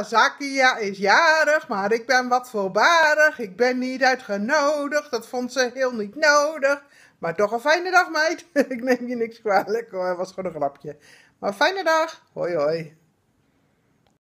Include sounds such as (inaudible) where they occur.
Zakia is jarig, maar ik ben wat voorbarig. Ik ben niet uitgenodigd, dat vond ze heel niet nodig. Maar toch een fijne dag, meid. (laughs) ik neem je niks kwalijk hoor, was gewoon een grapje. Maar fijne dag. Hoi, hoi.